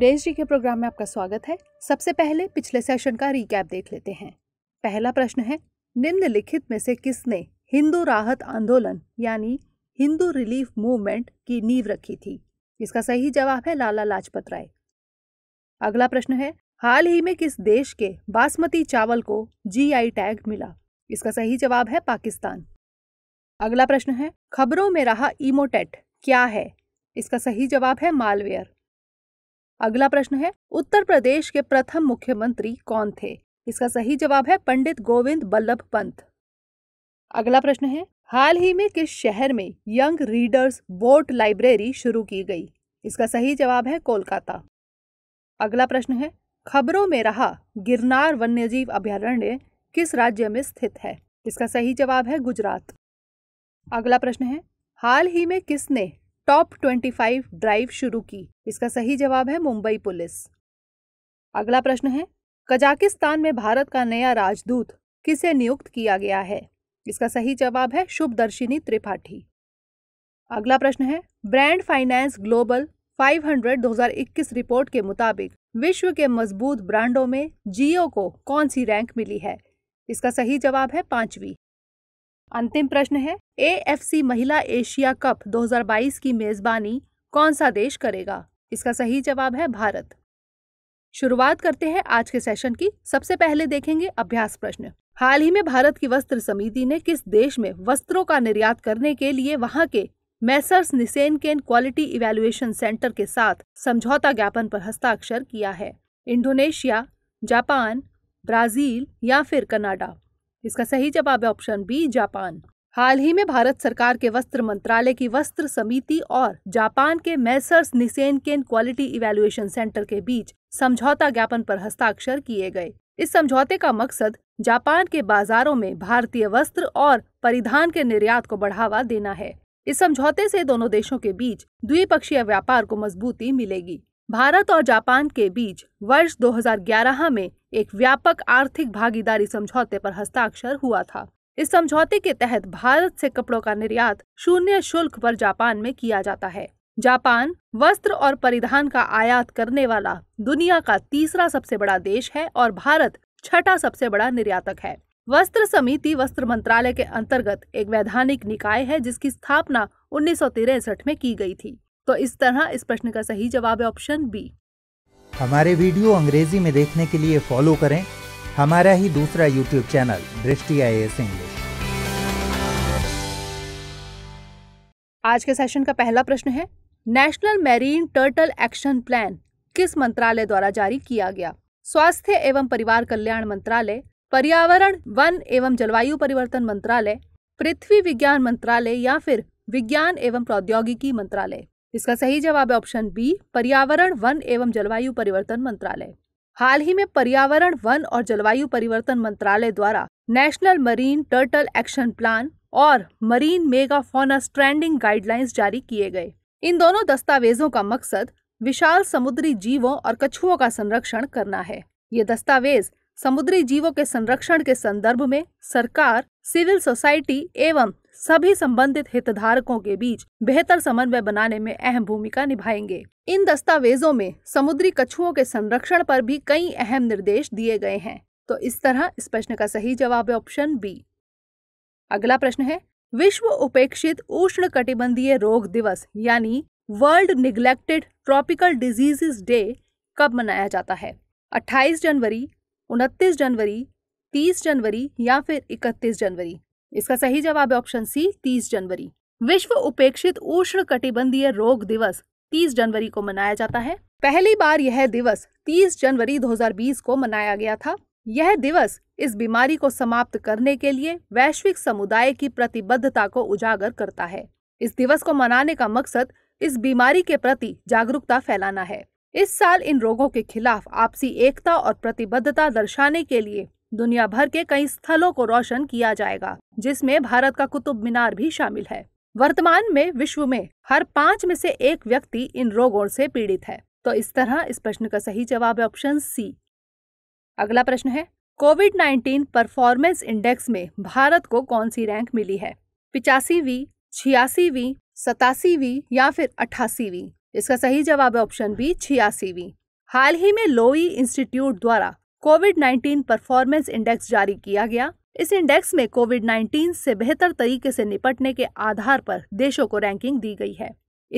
Today's जी के programme में आपका स्वागत है सबसे पहले पिछले सेशन का रिकैप देख लेते हैं पहला प्रश्न है निम्नलिखित में से किसने हिंदू राहत आंदोलन यानी हिंदू रिलीफ मूवमेंट की नींव रखी थी इसका सही जवाब है लाला लाजपत राय अगला प्रश्न है हाल ही में किस देश के बासमती चावल को जीआई टैग मिला इसका सही जवाब है पाकिस्तान अगला प्रश्न है खबरों में रहा इमोटेट क्या है इसका सही जवाब है मालवेयर अगला प्रश्न है उत्तर प्रदेश के प्रथम मुख्यमंत्री कौन थे इसका सही जवाब है पंडित गोविंद बल्लभ पंत अगला प्रश्न है हाल ही में किस शहर में यंग रीडर्स वोट लाइब्रेरी शुरू की गई इसका सही जवाब है कोलकाता अगला प्रश्न है खबरों में रहा गिरनार वन्यजीव अभ्यारण्य किस राज्य में स्थित है इसका सही जवाब है गुजरात अगला प्रश्न है हाल ही में किसने टॉप 25 ड्राइव शुरू की इसका सही जवाब है मुंबई पुलिस अगला प्रश्न है कजाकिस्तान में भारत का नया राजदूत किसे नियुक्त किया गया है इसका सही जवाब है शुभदर्शिनी त्रिपाठी अगला प्रश्न है ब्रांड फाइनेंस ग्लोबल 500 2021 रिपोर्ट के मुताबिक विश्व के मजबूत ब्रांडों में जियो को कौन सी रैंक मिली है इसका सही जवाब है पांचवी अंतिम प्रश्न है सी महिला एशिया कप 2022 की मेजबानी कौन सा देश करेगा इसका सही जवाब है भारत शुरुआत करते हैं आज के सेशन की सबसे पहले देखेंगे अभ्यास प्रश्न हाल ही में भारत की वस्त्र समिति ने किस देश में वस्त्रों का निर्यात करने के लिए वहां के Messrs Nissenken Quality Evaluation Centre के साथ समझौता ज्ञापन पर हस्ताक्षर किया है इंडोनेशिया जापान ब्राजील या फिर कनाडा इसका सही जवाब है ऑप्शन बी जापान हाल ही में भारत सरकार के वस्त्र मंत्रालय की वस्त्र समिति और जापान के Messrs Ken Quality Evaluation Centre के बीच समझौता ज्ञापन पर हस्ताक्षर किए गए इस समझौते का मकसद जापान के बाजारों में भारतीय वस्त्र और परिधान के निर्यात को बढ़ावा देना है इस समझौते से दोनों देशों के बीच द्विपक्षीय व्यापार को मजबूती मिलेगी भारत और जापान के बीच वर्ष 2011 में एक व्यापक आर्थिक भागीदारी समझौते पर हस्ताक्षर हुआ था इस समझौते के तहत भारत से कपड़ों का निर्यात शून्य शुल्क पर जापान में किया जाता है जापान वस्त्र और परिधान का आयात करने वाला दुनिया का तीसरा सबसे बड़ा देश है और भारत छठा सबसे बड़ा निर्यातक है वस्त्र समिति वस्त्र मंत्रालय के अंतर्गत एक वैधानिक निकाय है जिसकी स्थापना उन्नीस में की गई थी तो इस तरह इस प्रश्न का सही जवाब है ऑप्शन बी हमारे वीडियो अंग्रेजी में देखने के लिए फॉलो करें हमारा ही दूसरा यूट्यूब चैनल दृष्टि आई इंग्लिश आज के सेशन का पहला प्रश्न है National Marine Turtle Action Plan किस मंत्रालय द्वारा जारी किया गया स्वास्थ्य एवं परिवार कल्याण मंत्रालय पर्यावरण वन एवं जलवायु परिवर्तन मंत्रालय पृथ्वी विज्ञान मंत्रालय या फिर विज्ञान एवं प्रौद्योगिकी मंत्रालय इसका सही जवाब है ऑप्शन बी पर्यावरण वन एवं जलवायु परिवर्तन मंत्रालय हाल ही में पर्यावरण वन और जलवायु परिवर्तन मंत्रालय द्वारा National Marine Turtle Action Plan और Marine Megafaunas Stranding Guidelines जारी किए गए इन दोनों दस्तावेजों का मकसद विशाल समुद्री जीवों और कछुओं का संरक्षण करना है ये दस्तावेज समुद्री जीवों के संरक्षण के संदर्भ में सरकार सिविल सोसाइटी एवं सभी संबंधित हितधारकों के बीच बेहतर समन्वय बनाने में अहम भूमिका निभाएंगे इन दस्तावेजों में समुद्री कछुओं के संरक्षण पर भी कई अहम निर्देश दिए गए हैं तो इस तरह इस प्रश्न का सही जवाब है ऑप्शन बी अगला प्रश्न है विश्व उपेक्षित उष्ण कटिबंधीय रोग दिवस यानी World Neglected Tropical Diseases Day कब मनाया जाता है 28 जनवरी उनतीस जनवरी तीस जनवरी या फिर इकतीस जनवरी इसका सही जवाब है ऑप्शन सी तीस जनवरी विश्व उपेक्षित उष्ण कटिबंधीय रोग दिवस 30 जनवरी को मनाया जाता है पहली बार यह दिवस 30 जनवरी 2020 को मनाया गया था यह दिवस इस बीमारी को समाप्त करने के लिए वैश्विक समुदाय की प्रतिबद्धता को उजागर करता है इस दिवस को मनाने का मकसद इस बीमारी के प्रति जागरूकता फैलाना है इस साल इन रोगों के खिलाफ आपसी एकता और प्रतिबद्धता दर्शाने के लिए दुनिया भर के कई स्थलों को रोशन किया जाएगा जिसमें भारत का कुतुब मीनार भी शामिल है वर्तमान में विश्व में हर पाँच में से एक व्यक्ति इन रोगों से पीड़ित है तो इस तरह इस प्रश्न का सही जवाब है ऑप्शन सी अगला प्रश्न है कोविड 19 परफॉर्मेंस इंडेक्स में भारत को कौन सी रैंक मिली है पिचासीवी छियासीवी सतासीवी या फिर अठासीवी इसका सही जवाब है ऑप्शन बी छियासीवीं हाल ही में लोई इंस्टीट्यूट द्वारा कोविड 19 परफॉर्मेंस इंडेक्स जारी किया गया इस इंडेक्स में कोविड 19 से बेहतर तरीके से निपटने के आधार पर देशों को रैंकिंग दी गई है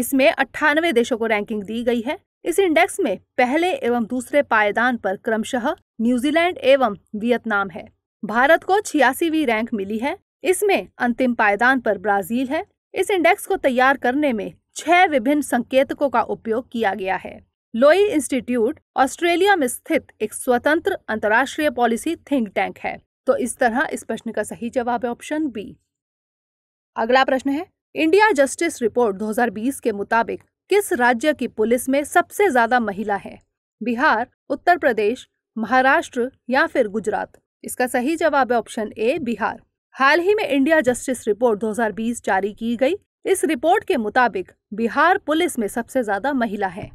इसमें अट्ठानवे देशों को रैंकिंग दी गई है इस इंडेक्स में पहले एवं दूसरे पायदान पर क्रमशः न्यूजीलैंड एवं वियतनाम है भारत को छियासीवी रैंक मिली है इसमें अंतिम पायदान पर ब्राजील है इस इंडेक्स को तैयार करने में छह विभिन्न संकेतकों का उपयोग किया गया है लोई इंस्टीट्यूट ऑस्ट्रेलिया में स्थित एक स्वतंत्र अंतर्राष्ट्रीय पॉलिसी थिंक टैंक है तो इस तरह इस प्रश्न का सही जवाब है ऑप्शन बी अगला प्रश्न है इंडिया जस्टिस रिपोर्ट 2020 के मुताबिक किस राज्य की पुलिस में सबसे ज्यादा महिला है बिहार उत्तर प्रदेश महाराष्ट्र या फिर गुजरात इसका सही जवाब है ऑप्शन ए बिहार हाल ही में इंडिया जस्टिस रिपोर्ट 2020 जारी की गई इस रिपोर्ट के मुताबिक बिहार पुलिस में सबसे ज्यादा महिला है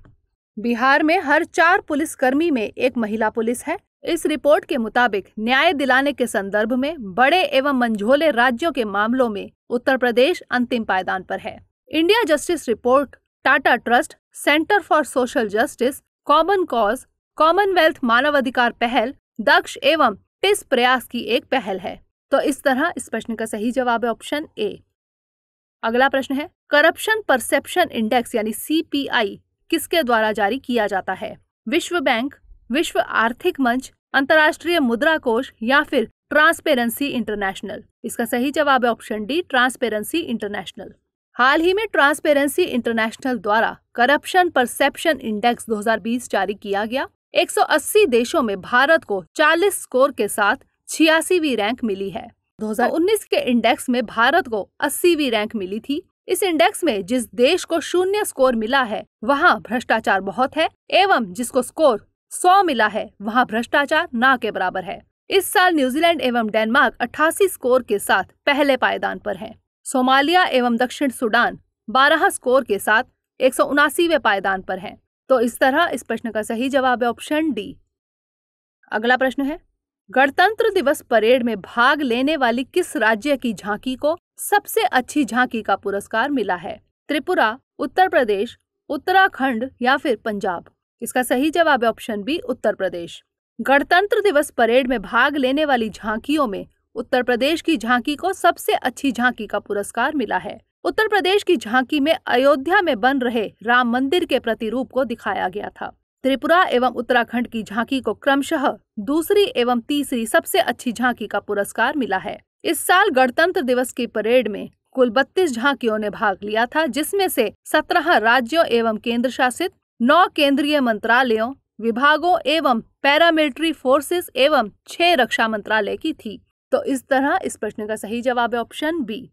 बिहार में हर चार पुलिसकर्मी में एक महिला पुलिस है इस रिपोर्ट के मुताबिक न्याय दिलाने के संदर्भ में बड़े एवं मंझोले राज्यों के मामलों में उत्तर प्रदेश अंतिम पायदान पर है India Justice Report Tata Trust Centre for Social Justice Common Cause Commonwealth मानवाधिकार पहल दक्ष एवं टिस प्रयास की एक पहल है तो इस तरह इस प्रश्न का सही जवाब है ऑप्शन ए अगला प्रश्न है करप्शन परसेप्शन इंडेक्स यानी सीपीआई किसके द्वारा जारी किया जाता है विश्व बैंक विश्व आर्थिक मंच अंतर्राष्ट्रीय मुद्रा कोष या फिर ट्रांसपेरेंसी इंटरनेशनल इसका सही जवाब है ऑप्शन डी ट्रांसपेरेंसी इंटरनेशनल हाल ही में ट्रांसपेरेंसी इंटरनेशनल द्वारा करप्शन परसेप्शन इंडेक्स 2020 जारी किया गया 180 देशों में भारत को 40 स्कोर के साथ छियासीवी रैंक मिली है 2019 तो के इंडेक्स में भारत को 80वीं रैंक मिली थी इस इंडेक्स में जिस देश को शून्य स्कोर मिला है वहाँ भ्रष्टाचार बहुत है एवं जिसको स्कोर 100 मिला है वहाँ भ्रष्टाचार ना के बराबर है इस साल न्यूजीलैंड एवं डेनमार्क 88 स्कोर के साथ पहले पायदान पर हैं। सोमालिया एवं दक्षिण सूडान 12 स्कोर के साथ एक पायदान पर हैं। तो इस तरह इस प्रश्न का सही जवाब है ऑप्शन डी अगला प्रश्न है गणतंत्र दिवस परेड में भाग लेने वाली किस राज्य की झांकी को सबसे अच्छी झांकी का पुरस्कार मिला है त्रिपुरा उत्तर प्रदेश उत्तराखंड या फिर पंजाब इसका सही जवाब है ऑप्शन बी उत्तर प्रदेश गणतंत्र दिवस परेड में भाग लेने वाली झांकियों में उत्तर प्रदेश की झांकी को सबसे अच्छी झांकी का पुरस्कार मिला है उत्तर प्रदेश की झांकी में अयोध्या में बन रहे राम मंदिर के प्रतिरूप को दिखाया गया था त्रिपुरा एवं उत्तराखंड की झांकी को क्रमशः दूसरी एवं तीसरी सबसे अच्छी झांकी का पुरस्कार मिला है इस साल गणतंत्र दिवस की परेड में कुल बत्तीस झांकियों ने भाग लिया था जिसमें से सत्रह राज्यों एवं केंद्र शासित नौ केंद्रीय मंत्रालयों विभागों एवं पैरामिलिट्री फोर्सेस एवं छह रक्षा मंत्रालय की थी तो इस तरह इस प्रश्न का सही जवाब है ऑप्शन बी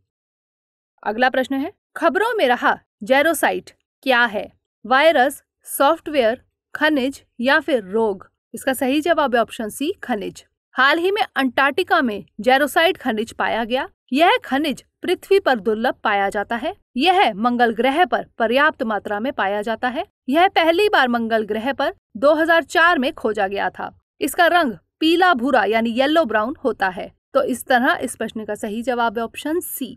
अगला प्रश्न है खबरों में रहा जेरोसाइट क्या है वायरस सॉफ्टवेयर खनिज या फिर रोग इसका सही जवाब है ऑप्शन सी खनिज हाल ही में अंटार्कटिका में जेरोसाइड खनिज पाया गया यह खनिज पृथ्वी पर दुर्लभ पाया जाता है यह मंगल ग्रह पर पर्याप्त मात्रा में पाया जाता है यह पहली बार मंगल ग्रह पर 2004 में खोजा गया था इसका रंग पीला भूरा यानी येलो ब्राउन होता है तो इस तरह इस प्रश्न का सही जवाब है ऑप्शन सी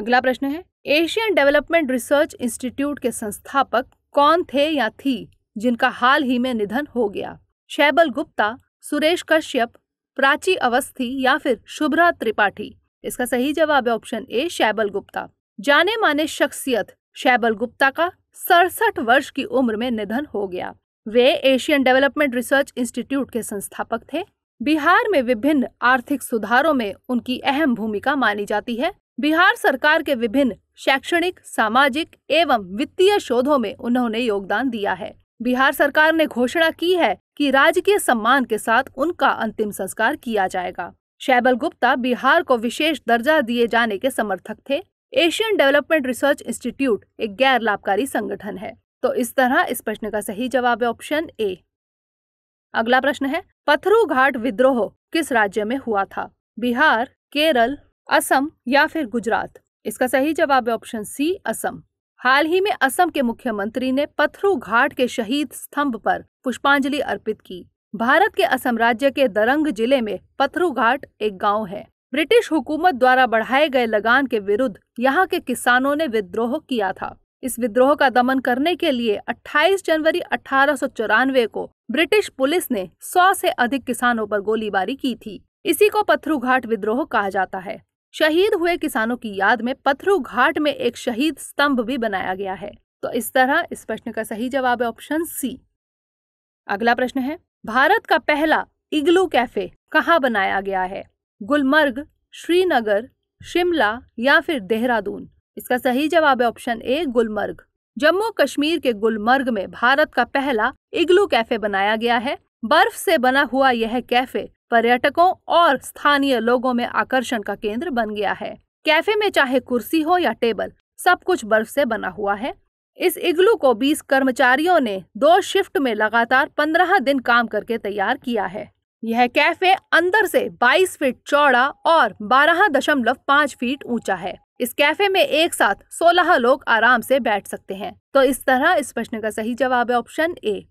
अगला प्रश्न है एशियन डेवलपमेंट रिसर्च इंस्टीट्यूट के संस्थापक कौन थे या थी जिनका हाल ही में निधन हो गया शैबल गुप्ता सुरेश कश्यप प्राची अवस्थी या फिर शुभ्रा त्रिपाठी इसका सही जवाब है ऑप्शन ए शैबल गुप्ता जाने माने शख्सियत शैबल गुप्ता का सड़सठ वर्ष की उम्र में निधन हो गया वे एशियन डेवलपमेंट रिसर्च इंस्टीट्यूट के संस्थापक थे बिहार में विभिन्न आर्थिक सुधारों में उनकी अहम भूमिका मानी जाती है बिहार सरकार के विभिन्न शैक्षणिक सामाजिक एवं वित्तीय शोधों में उन्होंने योगदान दिया है बिहार सरकार ने घोषणा की है कि राजकीय सम्मान के साथ उनका अंतिम संस्कार किया जाएगा शैबल गुप्ता बिहार को विशेष दर्जा दिए जाने के समर्थक थे एशियन डेवलपमेंट रिसर्च इंस्टीट्यूट एक गैर लाभकारी संगठन है तो इस तरह इस प्रश्न का सही जवाब है ऑप्शन ए अगला प्रश्न है पथरू घाट विद्रोह किस राज्य में हुआ था बिहार केरल असम या फिर गुजरात इसका सही जवाब है ऑप्शन सी असम हाल ही में असम के मुख्यमंत्री ने पथरू घाट के शहीद स्तंभ पर पुष्पांजलि अर्पित की भारत के असम राज्य के दरंग जिले में पथरू घाट एक गांव है ब्रिटिश हुकूमत द्वारा बढ़ाए गए लगान के विरुद्ध यहाँ के किसानों ने विद्रोह किया था इस विद्रोह का दमन करने के लिए 28 जनवरी अठारह को ब्रिटिश पुलिस ने 100 से अधिक किसानों पर गोलीबारी की थी इसी को पथरू घाट विद्रोह कहा जाता है शहीद हुए किसानों की याद में पथरू घाट में एक शहीद स्तंभ भी बनाया गया है तो इस तरह इस प्रश्न का सही जवाब है ऑप्शन सी अगला प्रश्न है भारत का पहला इग्लू कैफे कहाँ बनाया गया है गुलमर्ग श्रीनगर शिमला या फिर देहरादून इसका सही जवाब है ऑप्शन ए गुलमर्ग जम्मू कश्मीर के गुलमर्ग में भारत का पहला इग्लू कैफे बनाया गया है बर्फ से बना हुआ यह कैफे पर्यटकों और स्थानीय लोगों में आकर्षण का केंद्र बन गया है कैफे में चाहे कुर्सी हो या टेबल सब कुछ बर्फ से बना हुआ है इस इग्लू को 20 कर्मचारियों ने दो शिफ्ट में लगातार 15 दिन काम करके तैयार किया है यह कैफे अंदर से 22 फीट चौड़ा और 12.5 फीट ऊंचा है इस कैफे में एक साथ 16 लोग आराम से बैठ सकते हैं तो इस तरह इस प्रश्न का सही जवाब है ऑप्शन ए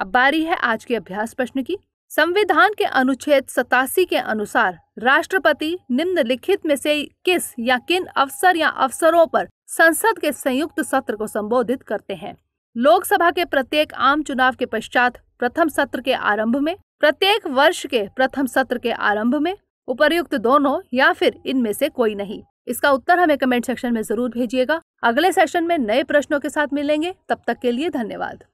अब बारी है आज के अभ्यास प्रश्न की संविधान के अनुच्छेद सतासी के अनुसार राष्ट्रपति निम्नलिखित में से किस या किन अवसर या अवसरों पर संसद के संयुक्त सत्र को संबोधित करते हैं लोकसभा के प्रत्येक आम चुनाव के पश्चात प्रथम सत्र के आरंभ में प्रत्येक वर्ष के प्रथम सत्र के आरंभ में उपर्युक्त दोनों या फिर इनमें से कोई नहीं इसका उत्तर हमें कमेंट सेक्शन में जरूर भेजिएगा अगले सेशन में नए प्रश्नों के साथ मिलेंगे तब तक के लिए धन्यवाद